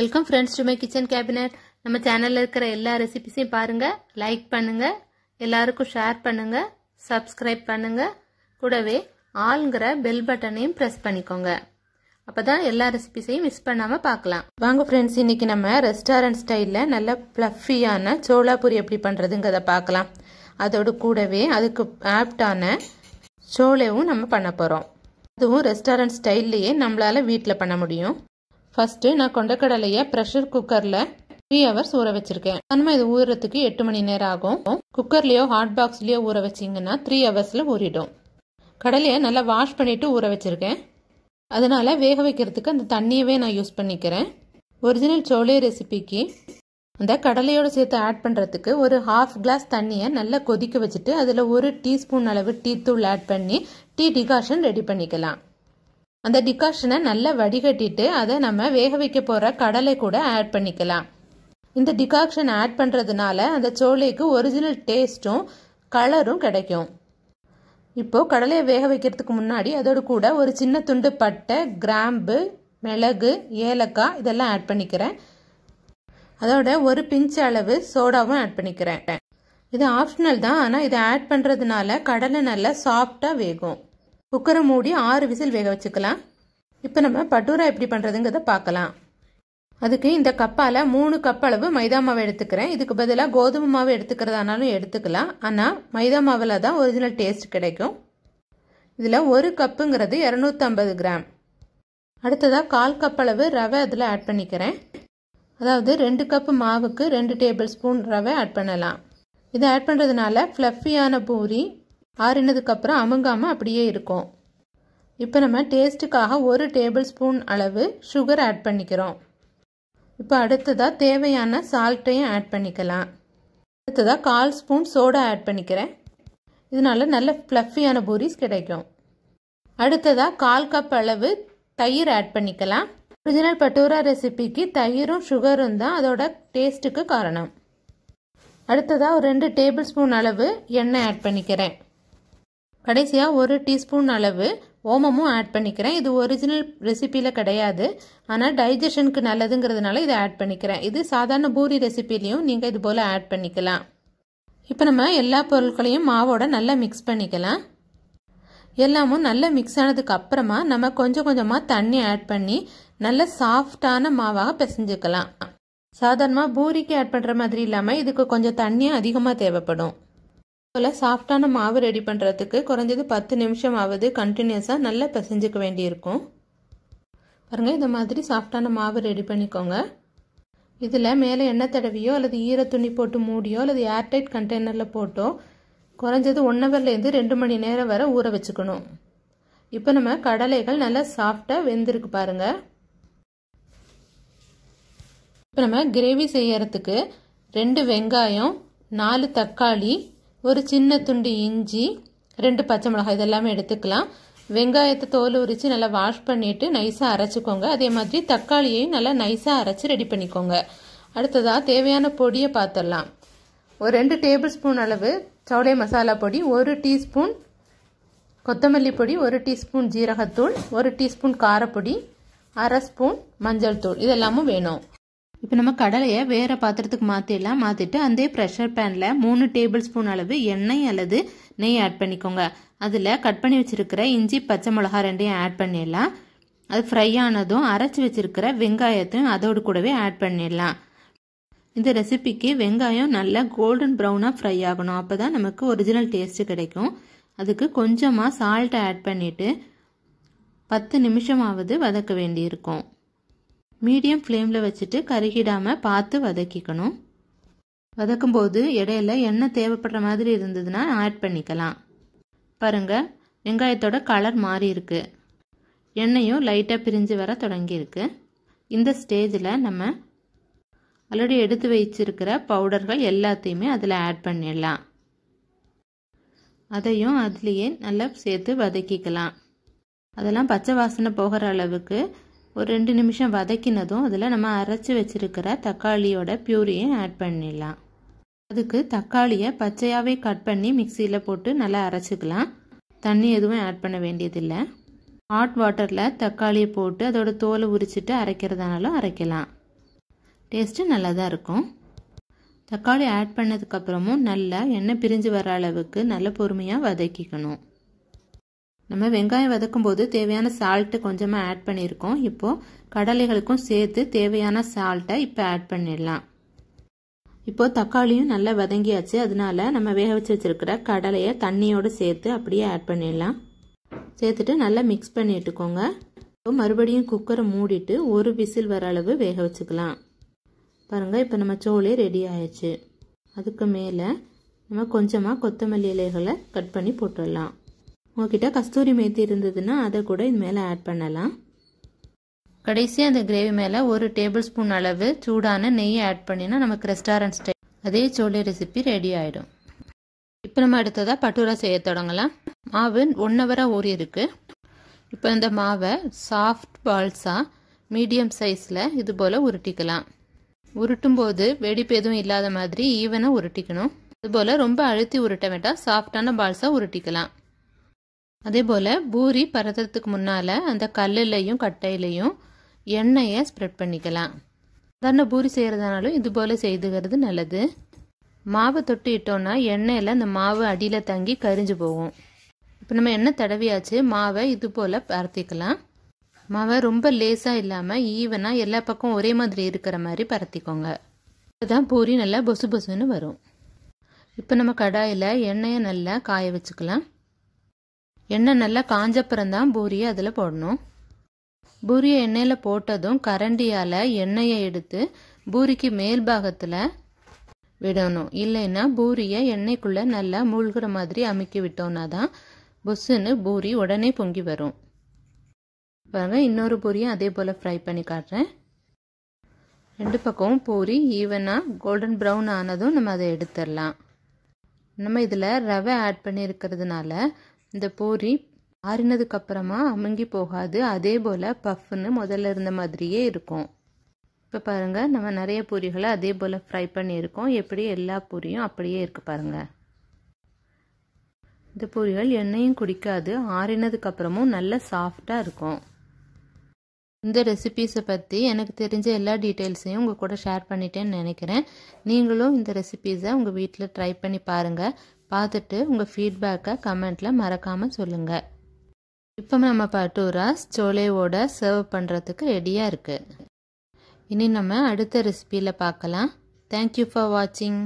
welcome friends to my kitchen cabinet நம்ம சேனலில் இருக்கிற எல்லா ரெசிபிஸையும் பாருங்கள் லைக் பண்ணுங்கள் எல்லாருக்கும் ஷேர் பண்ணுங்கள் சப்ஸ்கிரைப் பண்ணுங்கள் கூடவே ஆளுங்கிற பெல் பட்டனையும் ப்ரெஸ் பண்ணிக்கோங்க அப்போ தான் எல்லா ரெசிபிஸையும் மிஸ் பண்ணாமல் பார்க்கலாம் வாங்க ஃப்ரெண்ட்ஸ் இன்றைக்கி நம்ம ரெஸ்டாரண்ட் ஸ்டைலில் நல்ல ப்ளஃபியான சோளாபூரி எப்படி பண்ணுறதுங்கிறத பார்க்கலாம் அதோடு கூடவே அதுக்கு ஆப்டான சோளையும் நம்ம பண்ண போகிறோம் அதுவும் ரெஸ்டாரண்ட் ஸ்டைல்லையே நம்மளால் வீட்டில் பண்ண முடியும் ஃபர்ஸ்ட் நான் கொண்டக்கடலையை ப்ரெஷர் குக்கரில் த்ரீ ஹவர்ஸ் ஊற வச்சிருக்கேன் தன்மை இது ஊறுறதுக்கு எட்டு மணி நேரம் ஆகும் குக்கர்லயோ ஹாட் பாக்ஸ்லயோ ஊற வச்சிங்கன்னா த்ரீ ஹவர்ஸில் ஊறிடும் கடலையை நல்லா வாஷ் பண்ணிவிட்டு ஊற வச்சுருக்கேன் அதனால் வேக வைக்கிறதுக்கு அந்த தண்ணியவே நான் யூஸ் பண்ணிக்கிறேன் ஒரிஜினல் சோளே ரெசிபிக்கு அந்த கடலையோட சேர்த்து ஆட் பண்ணுறதுக்கு ஒரு ஹாஃப் கிளாஸ் தண்ணியை நல்லா கொதிக்க வச்சுட்டு அதில் ஒரு டீஸ்பூன் அளவு டீ தூள் ஆட் பண்ணி டீ டிகாஷன் ரெடி பண்ணிக்கலாம் அந்த டிகாஷனை நல்லா வடிகட்டிட்டு அதை நம்ம வேக வைக்க போகிற கடலை கூட ஆட் பண்ணிக்கலாம் இந்த டிகாக்ஷன் ஆட் பண்ணுறதுனால அந்த சோலைக்கு ஒரிஜினல் டேஸ்ட்டும் கலரும் கிடைக்கும் இப்போது கடலையை வேக வைக்கிறதுக்கு முன்னாடி அதோடு கூட ஒரு சின்ன துண்டு பட்டை கிராம்பு மிளகு ஏலக்காய் இதெல்லாம் ஆட் பண்ணிக்கிறேன் அதோட ஒரு பிஞ்ச் அளவு சோடாவும் ஆட் பண்ணிக்கிறேன் இது ஆப்ஷனல் தான் ஆனால் இதை ஆட் பண்ணுறதுனால கடலை நல்லா சாஃப்டாக வேகும் குக்கரை மூடி ஆறு விசில் வேக வச்சுக்கலாம் இப்போ நம்ம பட்டூரா எப்படி பண்ணுறதுங்கிறத பார்க்கலாம் அதுக்கு இந்த கப்பால் மூணு கப் அளவு மைதா மாவு எடுத்துக்கிறேன் இதுக்கு பதிலாக கோதுமை மாவு எடுத்துக்கிறதானாலும் எடுத்துக்கலாம் ஆனால் மைதா மாவில் தான் ஒரிஜினல் டேஸ்ட் கிடைக்கும் இதில் ஒரு கப்புங்கிறது இரநூத்தம்பது கிராம் அடுத்ததாக கால் கப் அளவு ரவை அதில் ஆட் பண்ணிக்கிறேன் அதாவது ரெண்டு கப்பு மாவுக்கு ரெண்டு டேபிள் ஸ்பூன் ரவை ஆட் பண்ணலாம் இதை ஆட் பண்ணுறதுனால ஃப்ளஃபியான பூரி ஆறினதுக்கப்புறம் அமுங்காமல் அப்படியே இருக்கும் இப்போ நம்ம டேஸ்ட்டுக்காக ஒரு டேபிள் ஸ்பூன் அளவு சுகர் ஆட் பண்ணிக்கிறோம் இப்போ அடுத்ததாக தேவையான சால்ட்டையும் ஆட் பண்ணிக்கலாம் அடுத்ததாக கால் ஸ்பூன் சோடா ஆட் பண்ணிக்கிறேன் இதனால நல்ல ஃப்ளஃபியான பூரிஸ் கிடைக்கும் அடுத்ததாக கால் கப் அளவு தயிர் ஆட் பண்ணிக்கலாம் ஒரிஜினல் பட்டோரா ரெசிபிக்கு தயிரும் சுகரும் தான் அதோட டேஸ்ட்டுக்கு காரணம் அடுத்ததாக ஒரு ரெண்டு டேபிள் ஸ்பூன் அளவு எண்ணெய் ஆட் பண்ணிக்கிறேன் கடைசியாக ஒரு டீஸ்பூன் அளவு ஓமமும் ஆட் பண்ணிக்கிறேன் இது ஒரிஜினல் ரெசிப்பியில் கிடையாது ஆனால் டைஜஷனுக்கு நல்லதுங்கிறதுனால இதை ஆட் பண்ணிக்கிறேன் இது சாதாரண பூரி ரெசிப்பிலையும் நீங்கள் இது போல் ஆட் பண்ணிக்கலாம் இப்போ நம்ம எல்லா பொருட்களையும் மாவோட நல்லா மிக்ஸ் பண்ணிக்கலாம் எல்லாமும் நல்லா மிக்ஸ் ஆனதுக்கு அப்புறமா நம்ம கொஞ்சம் கொஞ்சமாக தண்ணி ஆட் பண்ணி நல்ல சாஃப்டான மாவாக பிசைஞ்சுக்கலாம் சாதாரணமாக பூரிக்கு ஆட் பண்ணுற மாதிரி இல்லாமல் இதுக்கு கொஞ்சம் தண்ணியும் அதிகமாக தேவைப்படும் போல் சாஃப்டான மாவு ரெடி பண்ணுறதுக்கு குறைஞ்சது பத்து நிமிஷம் ஆகுது கண்டினியூஸாக நல்லா பிசைஞ்சிக்க வேண்டியிருக்கும் பாருங்கள் இந்த மாதிரி சாஃப்டான மாவு ரெடி பண்ணிக்கோங்க இதில் மேலே எண்ணெய் தடவியோ அல்லது ஈர துணி போட்டு மூடியோ அல்லது ஏர்டைட் கண்டெய்னரில் போட்டோ குறைஞ்சது ஒன் ஹவர்லேருந்து ரெண்டு மணி நேரம் வரை ஊற வச்சுக்கணும் இப்போ நம்ம கடலைகள் நல்லா சாஃப்டாக வெந்திருக்கு பாருங்கள் இப்போ நம்ம கிரேவி செய்யறதுக்கு ரெண்டு வெங்காயம் நாலு தக்காளி ஒரு சின்ன துண்டு இஞ்சி ரெண்டு பச்சை மிளகாய் இதெல்லாமே எடுத்துக்கலாம் வெங்காயத்தை தோல் உரித்து நல்லா வாஷ் பண்ணிவிட்டு நைஸாக அரைச்சிக்கோங்க அதே மாதிரி தக்காளியையும் நல்லா நைஸாக அரைச்சி ரெடி பண்ணிக்கோங்க அடுத்ததாக தேவையான பொடியை பார்த்துடலாம் ஒரு ரெண்டு டேபிள் ஸ்பூன் அளவு சவுளை மசாலா பொடி ஒரு டீஸ்பூன் கொத்தமல்லி பொடி ஒரு டீஸ்பூன் ஜீரகத்தூள் ஒரு டீஸ்பூன் காரப்பொடி அரை ஸ்பூன் மஞ்சள் தூள் இதெல்லாமும் வேணும் இப்போ நம்ம கடலையை வேறு பாத்திரத்துக்கு மாற்றிடலாம் மாத்திட்டு அந்த ப்ரெஷர் பேனில் மூணு டேபிள் ஸ்பூன் அளவு எண்ணெய் அல்லது நெய் ஆட் பண்ணிக்கோங்க அதில் கட் பண்ணி வச்சுருக்கிற இஞ்சி பச்சை மிளகா ரெண்டையும் ஆட் பண்ணிடலாம் அது ஃப்ரை ஆனதும் அரைச்சி வச்சிருக்கிற வெங்காயத்தையும் அதோடு கூடவே ஆட் பண்ணிடலாம் இந்த ரெசிபிக்கு வெங்காயம் நல்லா கோல்டன் ப்ரௌனாக ஃப்ரை ஆகணும் அப்போ தான் நமக்கு ஒரிஜினல் டேஸ்ட்டு கிடைக்கும் அதுக்கு கொஞ்சமாக சால்ட்டை ஆட் பண்ணிவிட்டு பத்து நிமிஷமாவது வதக்க வேண்டியிருக்கும் மீடியம் ஃப்ளேமில் வச்சுட்டு கருகிடாமல் பார்த்து வதக்கிக்கணும் வதக்கும்போது இடையில எண்ணெய் தேவைப்படுற மாதிரி இருந்ததுன்னா ஆட் பண்ணிக்கலாம் பாருங்கள் வெங்காயத்தோட கலர் மாறி இருக்கு எண்ணெயும் லைட்டாக பிரிஞ்சு வர தொடங்கியிருக்கு இந்த ஸ்டேஜில் நம்ம ஆல்ரெடி எடுத்து வச்சிருக்கிற பவுடர்கள் எல்லாத்தையுமே அதில் ஆட் பண்ணிடலாம் அதையும் அதுலேயே நல்லா சேர்த்து வதக்கிக்கலாம் அதெல்லாம் பச்சை வாசனை போகிற அளவுக்கு ஒரு ரெண்டு நிமிஷம் வதக்கினதும் அதில் நம்ம அரைச்சி வச்சுருக்கிற தக்காளியோட பியூரியை ஆட் பண்ணிடலாம் அதுக்கு தக்காளியை பச்சையாகவே கட் பண்ணி மிக்சியில் போட்டு நல்லா அரைச்சிக்கலாம் தண்ணி எதுவும் ஆட் பண்ண வேண்டியதில்லை ஹாட் வாட்டரில் தக்காளியை போட்டு அதோட தோலை உரிச்சிட்டு அரைக்கிறதானாலும் அரைக்கலாம் டேஸ்ட்டு நல்லா தான் இருக்கும் தக்காளி ஆட் பண்ணதுக்கப்புறமும் நல்லா எண்ணெய் பிரிஞ்சு வர அளவுக்கு நல்ல பொறுமையாக வதக்கிக்கணும் நம்ம வெங்காயம் வதக்கும் போது தேவையான சால்ட்டு கொஞ்சமாக ஆட் பண்ணியிருக்கோம் இப்போது கடலைகளுக்கும் சேர்த்து தேவையான சால்ட்டை இப்போ ஆட் பண்ணிடலாம் இப்போது தக்காளியும் நல்லா வதங்கியாச்சு அதனால நம்ம வேக வச்சு வச்சுருக்கிற கடலையை தண்ணியோடு சேர்த்து அப்படியே ஆட் பண்ணிடலாம் சேர்த்துட்டு நல்லா மிக்ஸ் பண்ணிட்டுக்கோங்க இப்போ மறுபடியும் குக்கரை மூடிட்டு ஒரு விசில் வர அளவு வேக வச்சுக்கலாம் பாருங்கள் இப்போ நம்ம சோளே ரெடி ஆயிடுச்சு அதுக்கு மேலே நம்ம கொஞ்சமாக கொத்தமல்லி இலைகளை கட் பண்ணி போட்டுடலாம் உங்ககிட்ட கஸ்தூரி மேத்தி இருந்ததுன்னா அதை கூட இது மேலே ஆட் பண்ணலாம் கடைசி அந்த கிரேவி மேலே ஒரு டேபிள் ஸ்பூன் அளவு சூடான நெய் ஆட் பண்ணினா நமக்கு ரெஸ்டாரண்ட் ஸ்டைல் அதே சோளே ரெசிபி ரெடி ஆகிடும் இப்போ நம்ம அடுத்ததாக பட்டூரா செய்ய தொடங்கலாம் மாவு ஒன் ஹவராக ஊறி இருக்கு இப்போ இந்த மாவை சாஃப்ட் பால்ஸாக மீடியம் சைஸில் இது போல் உருட்டிக்கலாம் உருட்டும் போது வெடிப்பு எதுவும் இல்லாத மாதிரி ஈவனாக உருட்டிக்கணும் இது போல் ரொம்ப அழுத்தி உருட்ட வேண்டாம் சாஃப்டான பால்ஸாக உருட்டிக்கலாம் அதே போல் பூரி பரதத்துக்கு முன்னால் அந்த கல்லுலையும் கட்டையிலையும் எண்ணெயை ஸ்ப்ரெட் பண்ணிக்கலாம் சாதாரண பூரி செய்கிறதுனாலும் இது போல் செய்துகிறது நல்லது மாவை தொட்டு இட்டோன்னா எண்ணெயில் அந்த மாவு அடியில் தங்கி கரிஞ்சு போகும் இப்போ நம்ம எண்ணெய் தடவியாச்சு மாவை இது போல் பரத்திக்கலாம் மாவை ரொம்ப லேசாக இல்லாமல் ஈவனாக எல்லா பக்கம் ஒரே மாதிரி இருக்கிற மாதிரி பரத்திக்கோங்க அப்போதான் பூரி நல்லா பொசு பொசுன்னு வரும் இப்போ நம்ம கடாயில் எண்ணெயை நல்லா காய வச்சுக்கலாம் எண்ணெய் நல்லா காஞ்சப்புறம் தான் பூரியை அதில் போடணும் பூரியை எண்ணெயில் போட்டதும் கரண்டியால் எண்ணெயை எடுத்து பூரிக்கு மேல் பாகத்தில் விடணும் இல்லைன்னா பூரியை எண்ணெய்க்குள்ளே நல்லா மூழ்கிற மாதிரி அமைக்கி விட்டோம்னா தான் புஸ்ஸுன்னு பூரி உடனே பொங்கி வரும் பாருங்க இன்னொரு பூரியும் அதே போல் ஃப்ரை பண்ணி காட்டுறேன் ரெண்டு பக்கமும் பூரி ஈவனாக கோல்டன் ப்ரௌன் ஆனதும் நம்ம அதை எடுத்துடலாம் நம்ம இதில் ரவை ஆட் பண்ணியிருக்கிறதுனால இந்த பூரி ஆறினதுக்கு அப்புறமா அமுங்கி போகாது அதே போல் பஃப்னு முதல்ல இருந்த மாதிரியே இருக்கும் இப்போ பாருங்கள் நம்ம நிறைய பூரிகளை அதே போல் ஃப்ரை பண்ணியிருக்கோம் எப்படி எல்லா பூரியும் அப்படியே இருக்குது பாருங்கள் இந்த பூரிகள் எண்ணெயும் குடிக்காது ஆறினதுக்கு அப்புறமும் நல்ல சாஃப்டாக இருக்கும் இந்த ரெசிபீஸை பற்றி எனக்கு தெரிஞ்ச எல்லா டீட்டெயில்ஸையும் உங்கள் கூட ஷேர் பண்ணிட்டேன்னு நினைக்கிறேன் நீங்களும் இந்த ரெசிபீஸை உங்கள் வீட்டில் ட்ரை பண்ணி பாருங்கள் பார்த்துட்டு உங்கள் ஃபீட்பேக்கை கமெண்ட்டில் மறக்காமல் சொல்லுங்கள் இப்போ நம்ம பட்டூராஸ் சோலேவோட சர்வ் பண்ணுறதுக்கு ரெடியாக இருக்குது இனி நம்ம அடுத்த ரெசிபியில் பார்க்கலாம் தேங்க்யூ ஃபார் வாட்சிங்